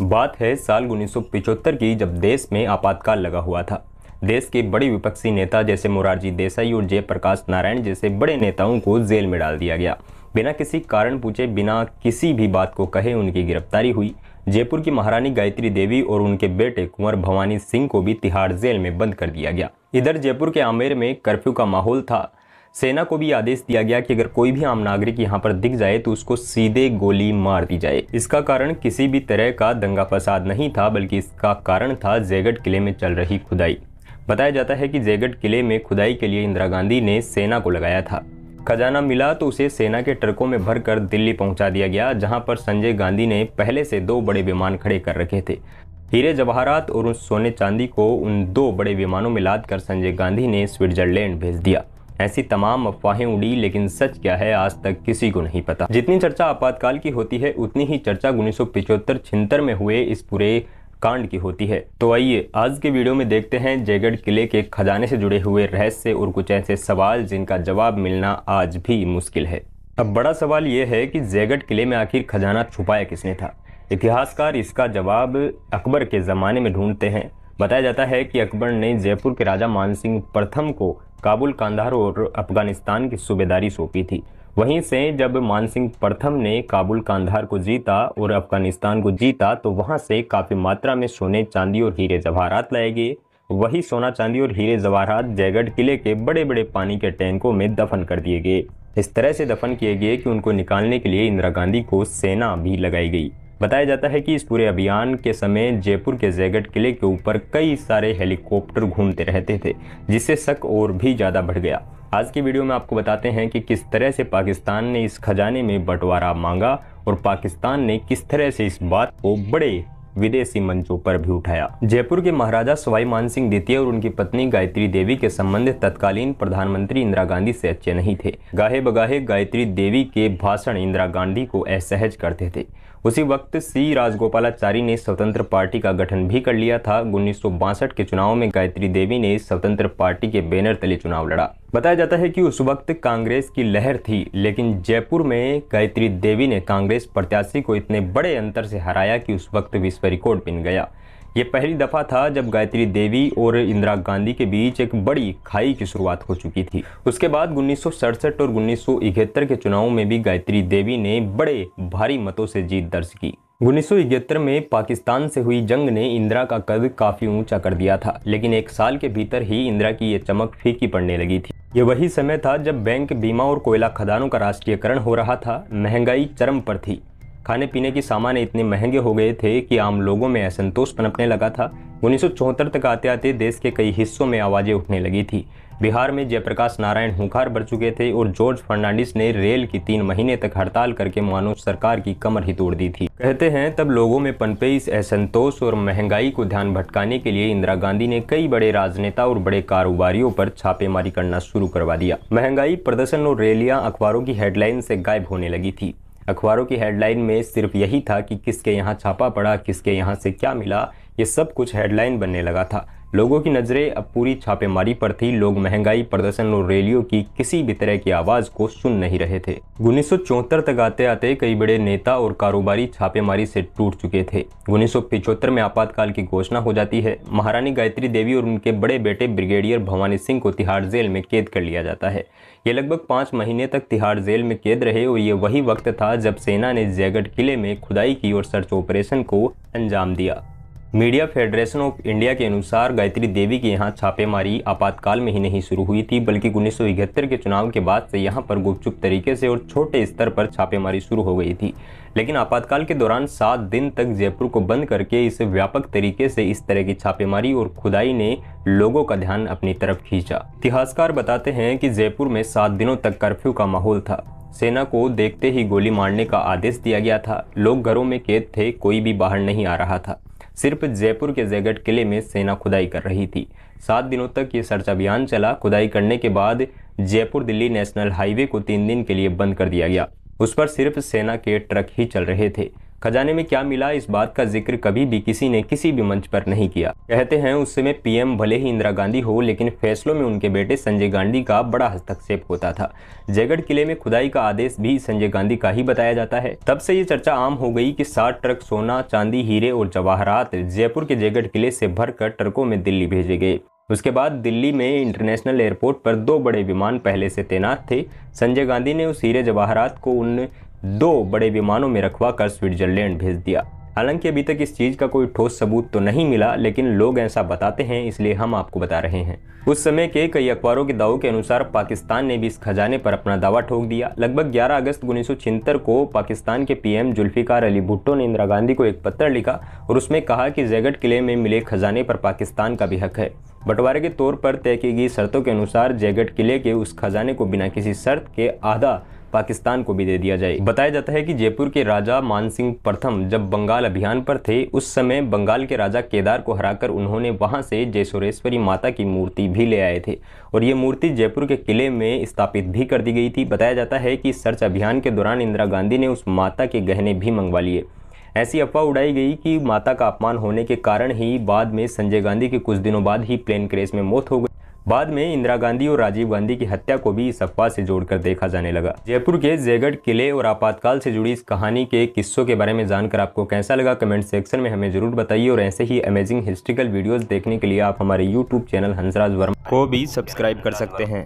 बात है साल उन्नीस की जब देश में आपातकाल लगा हुआ था देश के बड़े विपक्षी नेता जैसे मोरारजी देसाई और जयप्रकाश नारायण जैसे बड़े नेताओं को जेल में डाल दिया गया बिना किसी कारण पूछे बिना किसी भी बात को कहे उनकी गिरफ्तारी हुई जयपुर की महारानी गायत्री देवी और उनके बेटे कुंवर भवानी सिंह को भी तिहाड़ जेल में बंद कर दिया गया इधर जयपुर के आमेर में कर्फ्यू का माहौल था सेना को भी आदेश दिया गया कि अगर कोई भी आम नागरिक यहाँ पर दिख जाए तो उसको सीधे गोली मार दी जाए इसका कारण किसी भी तरह का दंगा फसाद नहीं था बल्कि इसका कारण था जयगढ़ किले में चल रही खुदाई बताया जाता है कि जयगढ़ किले में खुदाई के लिए इंदिरा गांधी ने सेना को लगाया था खजाना मिला तो उसे सेना के ट्रकों में भरकर दिल्ली पहुंचा दिया गया जहां पर संजय गांधी ने पहले से दो बड़े विमान खड़े कर रखे थे हीरे जवाहरात और उस सोने चांदी को उन दो बड़े विमानों में लाद कर संजय गांधी ने स्विट्जरलैंड भेज दिया ऐसी तमाम अफवाहें उड़ी लेकिन सच क्या है आज तक किसी को नहीं पता जितनी चर्चा आपातकाल की होती है उतनी ही चर्चा उन्नीस सौ पिचहत्तर में हुए इस पूरे कांड की होती है तो आइए आज के वीडियो में देखते हैं जयगढ़ किले के खजाने से जुड़े हुए रहस्य और कुछ ऐसे सवाल जिनका जवाब मिलना आज भी मुश्किल है अब बड़ा सवाल यह है कि जयगढ़ किले में आखिर खजाना छुपाया किसने था इतिहासकार इसका जवाब अकबर के ज़माने में ढूंढते हैं बताया जाता है कि अकबर ने जयपुर के राजा मानसिंह प्रथम को काबुल कांधार और अफगानिस्तान की सूबेदारी सौंपी थी वहीं से जब मानसिंह प्रथम ने काबुल कांधार को जीता और अफगानिस्तान को जीता तो वहां से काफ़ी मात्रा में सोने चांदी और हीरे जवाहरात लाए गए वही सोना चांदी और हीरे जवाहरात जयगढ़ किले के बड़े बड़े पानी के टैंकों में दफन कर दिए गए इस तरह से दफन किए गए कि उनको निकालने के लिए इंदिरा गांधी को सेना भी लगाई गई बताया जाता है कि इस पूरे अभियान के समय जयपुर के जयगढ़ किले के ऊपर कई सारे हेलीकॉप्टर घूमते रहते थे जिससे शक और भी ज़्यादा बढ़ गया आज की वीडियो में आपको बताते हैं कि किस तरह से पाकिस्तान ने इस खजाने में बंटवारा मांगा और पाकिस्तान ने किस तरह से इस बात को बड़े विदेशी मंचों पर भी उठाया जयपुर के महाराजा सवाई मान सिंह द्वितीय और उनकी पत्नी गायत्री देवी के संबंध तत्कालीन प्रधानमंत्री इंदिरा गांधी से अच्छे नहीं थे गाहे बगाहे गायत्री देवी के भाषण इंदिरा गांधी को असहज करते थे उसी वक्त सी राजगोपालाचारी ने स्वतंत्र पार्टी का गठन भी कर लिया था उन्नीस के चुनाव में गायत्री देवी ने स्वतंत्र पार्टी के बैनर तले चुनाव लड़ा बताया जाता है कि उस वक्त कांग्रेस की लहर थी लेकिन जयपुर में गायत्री देवी ने कांग्रेस प्रत्याशी को इतने बड़े अंतर से हराया कि उस वक्त विश्व रिकॉर्ड बन गया ये पहली दफ़ा था जब गायत्री देवी और इंदिरा गांधी के बीच एक बड़ी खाई की शुरुआत हो चुकी थी उसके बाद उन्नीस और उन्नीस के चुनाव में भी गायत्री देवी ने बड़े भारी मतों से जीत दर्ज की उन्नीस में पाकिस्तान से हुई जंग ने इंदिरा का कद काफ़ी ऊंचा कर दिया था लेकिन एक साल के भीतर ही इंदिरा की ये चमक फीकी पड़ने लगी थी ये वही समय था जब बैंक बीमा और कोयला खदानों का राष्ट्रीयकरण हो रहा था महंगाई चरम पर थी खाने पीने की सामान इतने महंगे हो गए थे कि आम लोगों में असंतोष पनपने लगा था उन्नीस तक आते आते देश के कई हिस्सों में आवाज़ें उठने लगी थी बिहार में जयप्रकाश नारायण हुंकार भर चुके थे और जॉर्ज फर्नांडिस ने रेल की तीन महीने तक हड़ताल करके मानो सरकार की कमर ही तोड़ दी थी कहते हैं तब लोगों में पनपे इस असंतोष और महंगाई को ध्यान भटकाने के लिए इंदिरा गांधी ने कई बड़े राजनेता और बड़े कारोबारियों पर छापेमारी करना शुरू करवा दिया महंगाई प्रदर्शन और रैलियां अखबारों की हेडलाइन से गायब होने लगी थी अखबारों की हेडलाइन में सिर्फ यही था कि किसके यहाँ छापा पड़ा किसके यहाँ से क्या मिला ये सब कुछ हेडलाइन बनने लगा था लोगों की नज़रें अब पूरी छापेमारी पर थी लोग महंगाई प्रदर्शन और रैलियों की किसी भी तरह की आवाज़ को सुन नहीं रहे थे उन्नीस तक आते आते कई बड़े नेता और कारोबारी छापेमारी से टूट चुके थे उन्नीस में आपातकाल की घोषणा हो जाती है महारानी गायत्री देवी और उनके बड़े बेटे ब्रिगेडियर भवानी सिंह को तिहाड़ जेल में कैद कर लिया जाता है ये लगभग पाँच महीने तक तिहाड़ जेल में कैद रहे और ये वही वक्त था जब सेना ने जयगढ़ किले में खुदाई की और सर्च ऑपरेशन को अंजाम दिया मीडिया फेडरेशन ऑफ इंडिया के अनुसार गायत्री देवी के यहाँ छापेमारी आपातकाल में ही नहीं शुरू हुई थी बल्कि उन्नीस के चुनाव के बाद से यहाँ पर गुपचुप तरीके से और छोटे स्तर पर छापेमारी शुरू हो गई थी लेकिन आपातकाल के दौरान सात दिन तक जयपुर को बंद करके इसे व्यापक तरीके से इस तरह की छापेमारी और खुदाई ने लोगों का ध्यान अपनी तरफ खींचा इतिहासकार बताते हैं कि जयपुर में सात दिनों तक कर्फ्यू का माहौल था सेना को देखते ही गोली मारने का आदेश दिया गया था लोग घरों में कैद थे कोई भी बाहर नहीं आ रहा था सिर्फ जयपुर के जयगढ़ किले में सेना खुदाई कर रही थी सात दिनों तक ये सर्च अभियान चला खुदाई करने के बाद जयपुर दिल्ली नेशनल हाईवे को तीन दिन के लिए बंद कर दिया गया उस पर सिर्फ सेना के ट्रक ही चल रहे थे खजाने में क्या मिला इस बात का जिक्र कभी भी किसी ने किसी भी मंच पर नहीं किया कहते हैं उस समय पीएम भले ही इंदिरा गांधी हो लेकिन फैसलों में उनके बेटे संजय गांधी का बड़ा हस्तक्षेप होता था जयगढ़ किले में खुदाई का आदेश भी संजय गांधी का ही बताया जाता है तब से ये चर्चा आम हो गई कि सात ट्रक सोना चांदी हीरे और जवाहरात जयपुर के जयगढ़ किले से भरकर ट्रकों में दिल्ली भेजे गए उसके बाद दिल्ली में इंटरनेशनल एयरपोर्ट पर दो बड़े विमान पहले से तैनात थे संजय गांधी ने उस हीरे जवाहरात को उन दो बड़े विमानों में रखवा कर स्विट्जरलैंड भेज दिया हालांकि अभी तक इस चीज़ का कोई ठोस सबूत तो नहीं मिला लेकिन लोग ऐसा बताते हैं इसलिए हम आपको बता रहे हैं उस समय के कई अखबारों के दावों के अनुसार पाकिस्तान ने भी इस खजाने पर अपना दावा ठोक दिया लगभग 11 अगस्त उन्नीस को पाकिस्तान के पीएम जुल्फिकार अली भुट्टो ने इंदिरा गांधी को एक पत्र लिखा और उसमें कहा कि जैगट किले में मिले खजाने पर पाकिस्तान का भी हक है बंटवारे के तौर पर तय की गई शर्तों के अनुसार जैगट किले के उस खजाने को बिना किसी शर्त के आधा पाकिस्तान को भी दे दिया जाए बताया जाता है कि जयपुर के राजा मानसिंह प्रथम जब बंगाल अभियान पर थे उस समय बंगाल के राजा केदार को हराकर उन्होंने वहां से जयसोरेश्वरी माता की मूर्ति भी ले आए थे और ये मूर्ति जयपुर के किले में स्थापित भी कर दी गई थी बताया जाता है कि सर्च अभियान के दौरान इंदिरा गांधी ने उस माता के गहने भी मंगवा लिए ऐसी अफवाह उड़ाई गई कि माता का अपमान होने के कारण ही बाद में संजय गांधी के कुछ दिनों बाद ही प्लेन क्रेश में मौत हो गई बाद में इंदिरा गांधी और राजीव गांधी की हत्या को भी इस अफवाह से जोड़कर देखा जाने लगा जयपुर के जयगढ़ किले और आपातकाल से जुड़ी इस कहानी के किस्सों के बारे में जानकर आपको कैसा लगा कमेंट सेक्शन में हमें जरूर बताइए और ऐसे ही अमेजिंग हिस्ट्रिकल वीडियोस देखने के लिए आप हमारे यूट्यूब चैनल हंसराज वर्मा को भी सब्सक्राइब कर सकते हैं